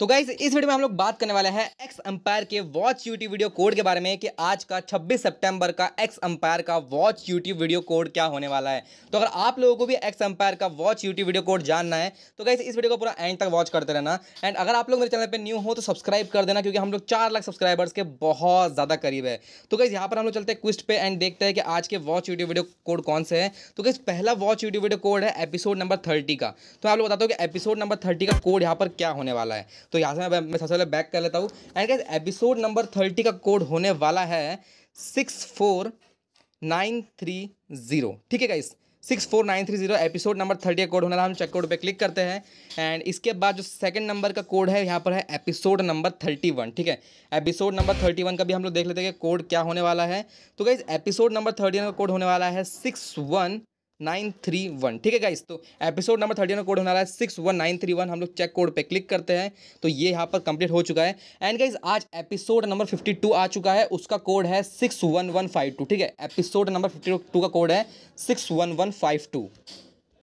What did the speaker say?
तो गाइज इस वीडियो में हम लोग बात करने वाले हैं एक्स अंपायर के वॉच यूट्यूब वीडियो कोड के बारे में कि आज का 26 सितंबर का एक्स अंपायर का वॉच यूट्यूब वीडियो कोड क्या होने वाला है तो अगर आप लोगों को भी एक्स अंपायर का वॉच यूट्यूब वीडियो कोड जानना है तो गाइज इस वीडियो को पूरा एंड तक वॉच करते रहना एंड अगर आप लोग मेरे चैनल पर न्यू हो तो सब्सक्राइब कर देना क्योंकि हम लोग चार लाख सब्सक्राइबर्स के बहुत ज़्यादा करीब है तो गाइज यहाँ पर हम लोग चलते हैं क्विस्ट पे एंड देखते हैं कि आज के वॉच यूट्यूब वीडियो कोड कौन से तो है तो गाइज पहला वॉच यूट्यूब वीडियो कोड है एपिसोड नंबर थर्टी का तो आप लोग बताते हो कि एपिसोड नंबर थर्टी का कोड यहाँ पर क्या होने वाला है तो यहाँ से मैं मैं सबसे पहले बैक कर लेता हूँ एंड कैसे एपिसोड नंबर थर्टी का कोड होने वाला है six four nine three zero ठीक है guys six four nine three zero episode number thirty का कोड होने वाला हम चेक कोड पे क्लिक करते हैं एंड इसके बाद जो सेकंड नंबर का कोड है यहाँ पर है एपिसोड नंबर थर्टी वन ठीक है एपिसोड नंबर थर्टी वन का भी हम लोग देख लेते हैं कि कोड क्या होने वाला है तो guys episode number thirty one का कोड होने वाला है six one nine three one ठीक है गाइस तो एपिसोड नंबर थर्टी का कोड होना है six one nine three one हम लोग चेक कोड पे क्लिक करते हैं तो ये यहाँ पर कंप्लीट हो चुका है एंड गाइस आज एपिसोड नंबर फिफ्टी टू आ चुका है उसका कोड है six one one five two ठीक है एपिसोड नंबर फिफ्टी टू का कोड है six one one five to